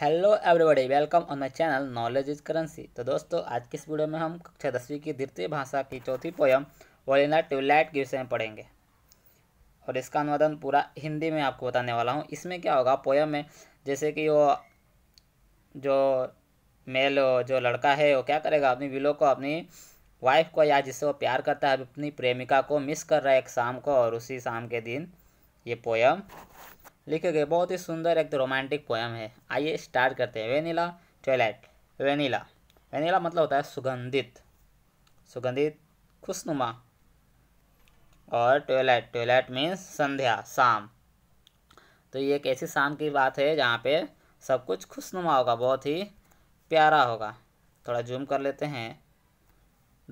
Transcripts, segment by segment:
hello everybody welcome on my channel knowledge is currency तो दोस्तों आज की इस वीडियो में हम कक्षा दसवीं की द्वितीय भाषा की चौथी पोयम वोलिना ट्यूबलाइट के विषय में पढ़ेंगे और इसका अनुवादन पूरा हिंदी में आपको बताने वाला हूँ इसमें क्या होगा पोयम में जैसे कि वो जो मेल जो लड़का है वो क्या करेगा अपनी विलो को अपनी वाइफ को या जिससे वो प्यार करता है अपनी प्रेमिका को मिस कर रहा है एक शाम को और उसी शाम के दिन ये पोयम लिखे गए बहुत ही सुंदर एक रोमांटिक तो पोएम है आइए स्टार्ट करते हैं वेनिला टॉयलेट वेनिला वेनिला मतलब होता है सुगंधित सुगंधित खुशनुमा और टॉयलेट टॉयलेट मीन्स संध्या शाम तो ये एक ऐसी शाम की बात है जहाँ पे सब कुछ खुशनुमा होगा बहुत ही प्यारा होगा थोड़ा जूम कर लेते हैं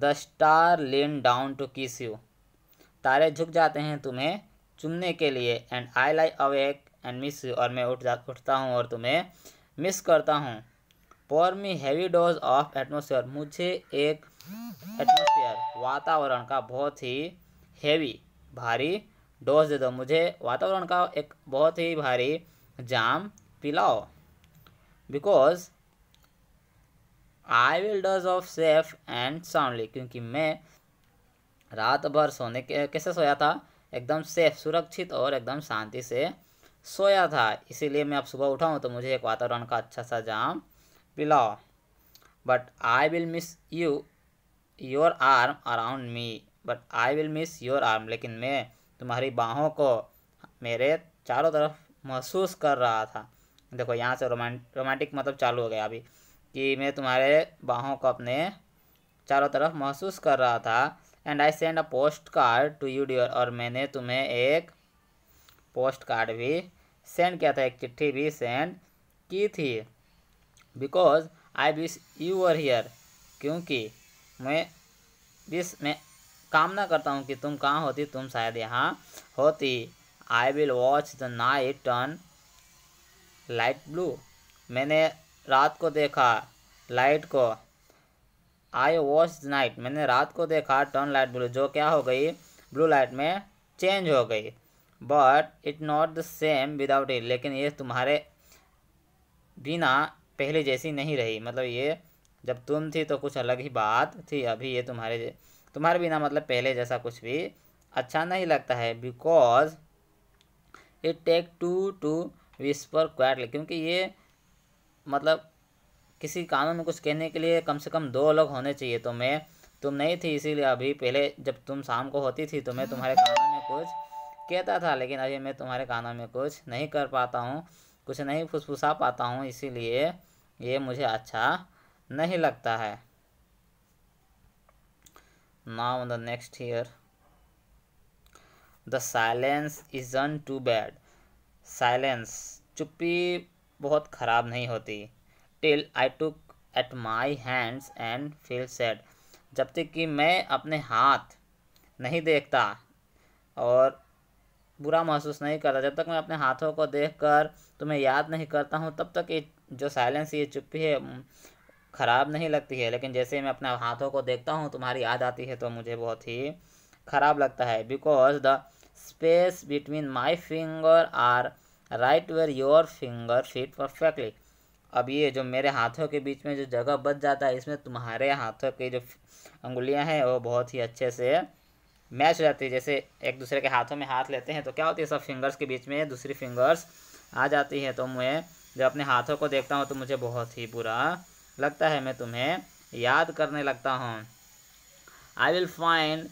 the star lean down to kiss you तारे झुक जाते हैं तुम्हें चुनने के लिए and I lie awake and miss और मैं उठ जा उठता हूँ और तुम्हें मिस करता हूँ pour me heavy dose of atmosphere मुझे एक एटमोसफियर वातावरण का बहुत ही हैवी भारी डोज दे दो मुझे वातावरण का एक बहुत ही भारी जाम पिलाओ because I will doze off safe and soundly क्योंकि मैं रात भर सोने के कैसे सोया था एकदम सेफ सुरक्षित और एकदम शांति से सोया था इसीलिए मैं अब सुबह उठा हूँ तो मुझे एक वातावरण का अच्छा सा जाम पिलाओ but I will miss you your arm around me but I will miss your arm लेकिन मैं तुम्हारी बाहों को मेरे चारों तरफ महसूस कर रहा था देखो यहाँ से रोमांट रोमांटिक मतलब चालू हो गया अभी कि मैं तुम्हारे बाहों को अपने चारों तरफ महसूस कर रहा था and I send a post card to you dear और मैंने तुम्हें एक पोस्ट कार्ड भी सेंड किया था एक चिट्ठी भी सेंड की थी because I wish you are here क्योंकि मैं विश मैं कामना करता हूँ कि तुम कहाँ होती तुम शायद यहाँ होती I will watch the night turn light blue मैंने रात को देखा लाइट को आई वॉच द नाइट मैंने रात को देखा टर्न लाइट ब्लू जो क्या हो गई ब्लू लाइट में चेंज हो गई but it not the same without it लेकिन ये तुम्हारे बिना पहले जैसी नहीं रही मतलब ये जब तुम थी तो कुछ अलग ही बात थी अभी ये तुम्हारे तुम्हारे बिना मतलब पहले जैसा कुछ भी अच्छा नहीं लगता है because it take to to whisper quietly क्योंकि ये मतलब किसी कानून में कुछ कहने के लिए कम से कम दो लोग होने चाहिए तो मैं तुम नहीं थी इसीलिए अभी पहले जब तुम शाम को होती थी तो मैं तुम्हारे कानून में कुछ कहता था लेकिन अभी मैं तुम्हारे कानों में कुछ नहीं कर पाता हूँ कुछ नहीं फुसफुसा पाता हूँ इसीलिए ये मुझे अच्छा नहीं लगता है now the next year the silence on to bad silence चुप्पी बहुत ख़राब नहीं होती till I took at my hands and feel said जब तक कि मैं अपने हाथ नहीं देखता और बुरा महसूस नहीं करता जब तक मैं अपने हाथों को देख कर तुम्हें याद नहीं करता हूँ तब तक ये जो साइलेंस ये चुप्पी है ख़राब नहीं लगती है लेकिन जैसे मैं अपने हाथों को देखता हूँ तुम्हारी याद आती है तो मुझे बहुत ही ख़राब लगता है because the space between my finger are right where your finger fit perfectly अब ये जो मेरे हाथों के बीच में जो जगह बच जाता है इसमें तुम्हारे हाथों की जो अंगुलियां हैं वो बहुत ही अच्छे से मैच हो जाती है जैसे एक दूसरे के हाथों में हाथ लेते हैं तो क्या होती है सब फिंगर्स के बीच में दूसरी फिंगर्स आ जाती है तो मैं जब अपने हाथों को देखता हूँ तो मुझे बहुत ही बुरा लगता है मैं तुम्हें याद करने लगता हूँ I will find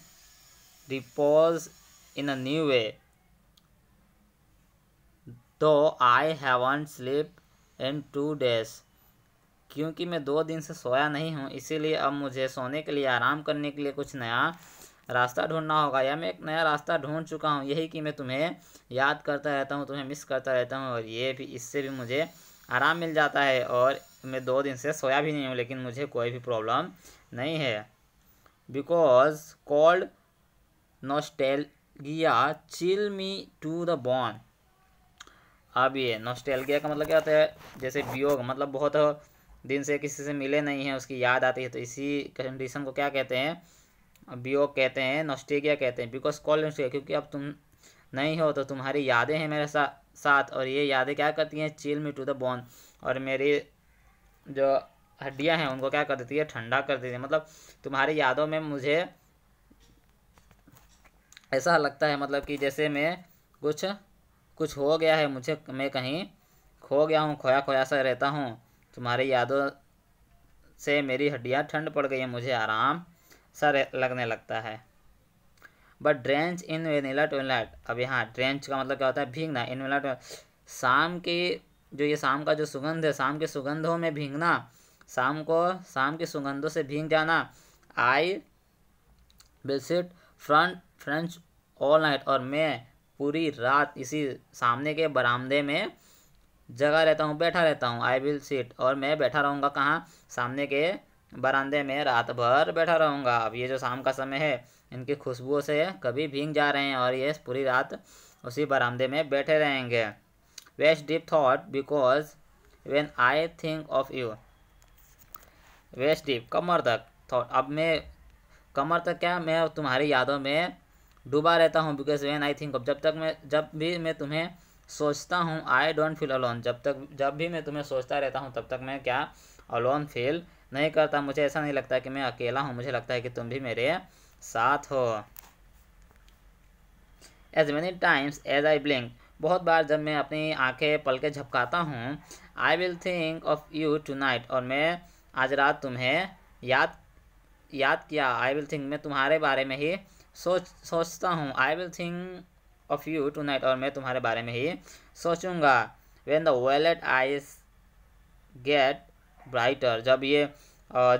repose in a new way दो I haven't slip in two days क्योंकि मैं दो दिन से सोया नहीं हूँ इसीलिए अब मुझे सोने के लिए आराम करने के लिए कुछ नया रास्ता ढूंढना होगा या मैं एक नया रास्ता ढूंढ चुका हूँ यही कि मैं तुम्हें याद करता रहता हूँ तुम्हें मिस करता रहता हूँ और ये भी इससे भी मुझे आराम मिल जाता है और मैं दो दिन से सोया भी नहीं हूँ लेकिन मुझे कोई भी प्रॉब्लम नहीं है because called नोस्टेलगिया chill me to the बॉन अब ये नोस्टेलगिया का मतलब क्या होता है जैसे वियोग मतलब बहुत दिन से किसी से मिले नहीं हैं उसकी याद आती है तो इसी कंडीशन को क्या कहते हैं वियोग कहते हैं नॉस्टेगिया कहते हैं बिकॉज कॉल क्योंकि अब तुम नहीं हो तो तुम्हारी यादें हैं मेरे सा, साथ और ये यादें क्या करती हैं चील मी टू द बोन और मेरी जो हड्डियां हैं उनको क्या कर देती है ठंडा कर देती है मतलब तुम्हारी यादों में मुझे ऐसा लगता है मतलब कि जैसे मैं कुछ कुछ हो गया है मुझे मैं कहीं खो गया हूँ खोया खोया सा रहता हूँ तुम्हारी यादों से मेरी हड्डियाँ ठंड पड़ गई हैं मुझे आराम सर लगने लगता है बट ड्रेंच इन वेनिला टोनलाइट अब यहाँ ड्रेंच का मतलब क्या होता है भींगना इन वेनिला शाम के जो ये शाम का जो सुगंध है शाम के सुगंधों में भींगना शाम को शाम के सुगंधों से भींग जाना I sit front French all night और मैं पूरी रात इसी सामने के बरामदे में जगा रहता हूँ बैठा रहता हूँ आई विल सीट और मैं बैठा रहूँगा कहाँ सामने के बरामदे में रात भर बैठा रहूँगा अब ये जो शाम का समय है इनकी खुशबुओं से कभी भींग जा रहे हैं और ये पूरी रात उसी बरामदे में बैठे रहेंगे waste deep that because when I think of you waste deep कमर तक थाट अब मैं कमर तक क्या मैं तुम्हारी यादों में डूबा रहता हूँ because when I think of जब तक मैं जब भी मैं तुम्हें सोचता हूँ आई डोंट फील अलोन जब तक जब भी मैं तुम्हें सोचता रहता हूँ तब तक मैं क्या अलोन फील नहीं करता मुझे ऐसा नहीं लगता कि मैं अकेला हूँ मुझे लगता है कि तुम भी मेरे साथ हो as many times as I blink बहुत बार जब मैं अपनी आंखें पल के झपकाता हूँ I will think of you to night और मैं आज रात तुम्हें याद याद किया आई विल थिंक मैं तुम्हारे बारे में ही सोच सोचता हूँ I will think of you to night और मैं तुम्हारे बारे में ही सोचूंगा when the wallet eyes gate brighter जब ये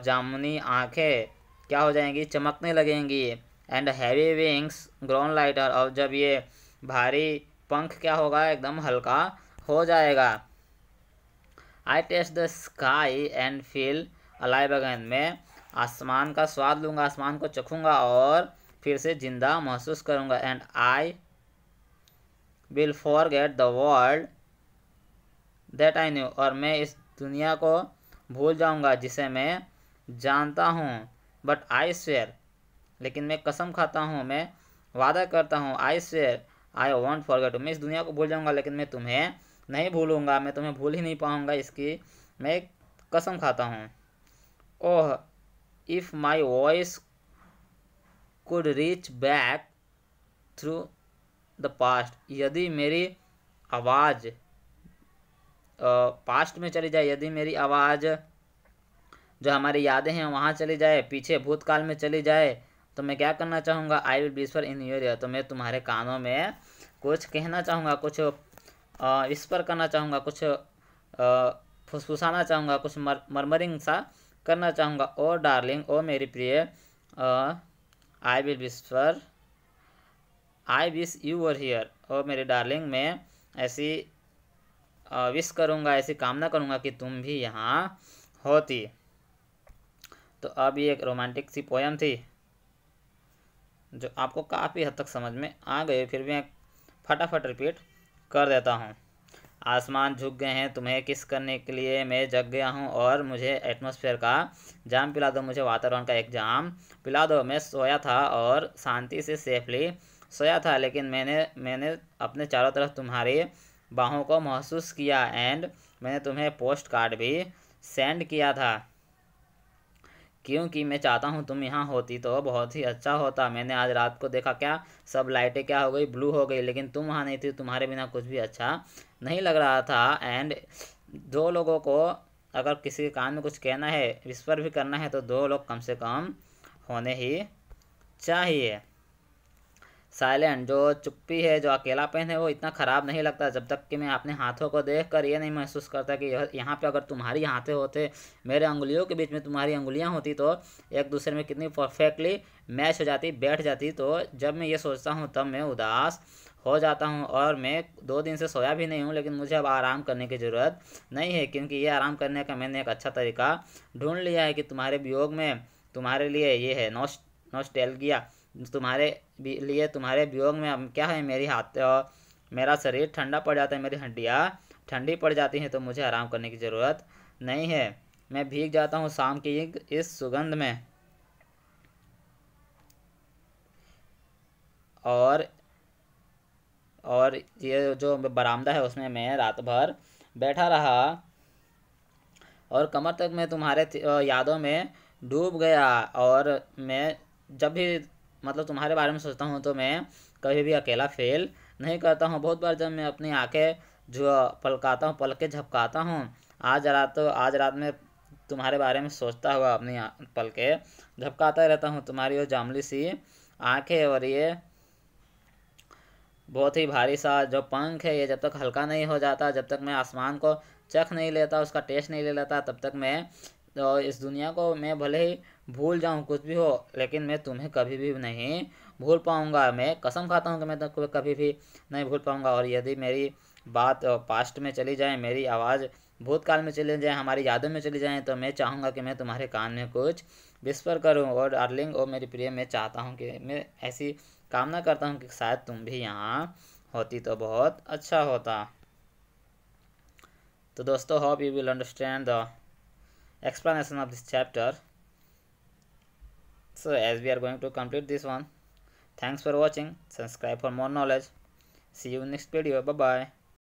जामुनी आँखें क्या हो जाएंगी चमकने लगेंगी and heavy wings ground lighter और जब ये भारी पंख क्या होगा एकदम हल्का हो जाएगा आई test the sky and feel alive again मैं आसमान का स्वाद लूँगा आसमान को चखूँगा और फिर से ज़िंदा महसूस करूँगा and I will forget the world that I knew और मैं इस दुनिया को भूल जाऊँगा जिसे मैं जानता हूँ बट आई स्वेयर लेकिन मैं कसम खाता हूँ मैं वादा करता हूँ I swear I want forget मैं इस दुनिया को भूल जाऊँगा लेकिन मैं तुम्हें नहीं भूलूँगा मैं तुम्हें भूल ही नहीं पाऊँगा इसकी मैं कसम खाता हूँ ओह if my voice could reach back through the past यदि मेरी आवाज़ पास्ट में चली जाए यदि मेरी आवाज़ जो हमारी यादें हैं वहाँ चली जाए पीछे भूतकाल में चली जाए तो मैं क्या करना चाहूँगा I will बीस्पर in your year तो मैं तुम्हारे कानों में कुछ कहना चाहूँगा कुछ विस्पर करना चाहूँगा कुछ फुसफुसाना चाहूँगा कुछ मर मरमरिंग सा करना चाहूँगा ओ डार्लिंग ओ मेरी प्रिय आई विल बीस्पर आई विस यू वर हीयर ओ मेरी डार्लिंग मैं ऐसी विश करूँगा ऐसी कामना करूँगा कि तुम भी यहाँ होती तो अब ये एक रोमांटिक सी पोएम थी जो आपको काफ़ी हद तक समझ में आ गई फिर भी मैं फटाफट रिपीट कर देता हूँ आसमान झुक गए हैं तुम्हें किस करने के लिए मैं जग गया हूँ और मुझे एटमॉस्फेयर का जाम पिला दो मुझे वातावरण का एक जाम पिला दो मैं सोया था और शांति से सेफली सोया था लेकिन मैंने मैंने अपने चारों तरफ तुम्हारी बाहों को महसूस किया एंड मैंने तुम्हें पोस्ट कार्ड भी सेंड किया था क्योंकि मैं चाहता हूँ तुम यहाँ होती तो बहुत ही अच्छा होता मैंने आज रात को देखा क्या सब लाइटें क्या हो गई ब्लू हो गई लेकिन तुम वहाँ नहीं थी तुम्हारे बिना कुछ भी अच्छा नहीं लग रहा था एंड दो लोगों को अगर किसी के कान में कुछ कहना है विस्पर भी करना है तो दो लोग कम से कम होने ही चाहिए साइलेंट जो चुप्पी है जो अकेलापन है वो इतना ख़राब नहीं लगता जब तक कि मैं अपने हाथों को देख कर ये नहीं महसूस करता कि यहाँ पे अगर तुम्हारी हाथें होते मेरे उंगलियों के बीच में तुम्हारी उंगुलियाँ होती तो एक दूसरे में कितनी परफेक्टली मैच हो जाती बैठ जाती तो जब मैं ये सोचता हूँ तब मैं उदास हो जाता हूँ और मैं दो दिन से सोया भी नहीं हूँ लेकिन मुझे अब आराम करने की ज़रूरत नहीं है क्योंकि ये आराम करने का मैंने एक अच्छा तरीका ढूंढ लिया है कि तुम्हारे वियोग में तुम्हारे लिए ये है नोस्ट नोस्टेलगिया तुम्हारे लिए तुम्हारे वियोग में क्या है मेरी हाथ मेरा शरीर ठंडा पड़ जाता है मेरी हड्डियाँ ठंडी पड़ जाती हैं तो मुझे आराम करने की ज़रूरत नहीं है मैं भीग जाता हूँ शाम की इस सुगंध में और और ये जो बरामदा है उसमें मैं रात भर बैठा रहा और कमर तक मैं तुम्हारे यादों में डूब गया और मैं जब भी मतलब तुम्हारे बारे में सोचता हूँ तो मैं कभी भी अकेला फेल नहीं करता हूँ बहुत बार जब मैं अपनी आँखें जो पलकाता हूँ पलके झपकाता हूँ आज रात तो आज रात में तुम्हारे बारे में सोचता हुआ अपनी पलके झपकाता रहता हूँ तुम्हारी वो जामली सी आँखें और ये बहुत ही भारी सा जो पंख है ये जब तक हल्का नहीं हो जाता जब तक मैं आसमान को चख नहीं लेता उसका टेस्ट नहीं ले लेता तब तक मैं तो इस दुनिया को मैं भले ही भूल जाऊँ कुछ भी हो लेकिन मैं तुम्हें कभी भी नहीं भूल पाऊँगा मैं कसम खाता हूँ कि मैं तुम्हें कभी भी नहीं भूल पाऊँगा और यदि मेरी बात पास्ट में चली जाए मेरी आवाज़ भूतकाल में चले जाए हमारी यादों में चली जाएँ तो मैं चाहूँगा कि मैं तुम्हारे कान में कुछ विस्फर करूँ और डार्लिंग और मेरी प्रिय मैं चाहता हूँ कि मैं ऐसी कामना करता हूँ कि शायद तुम भी यहाँ होती तो बहुत अच्छा होता तो दोस्तों hope you will understand the explanation of this chapter so as we are going to complete this one thanks for watching subscribe for more knowledge see you in next video bye bye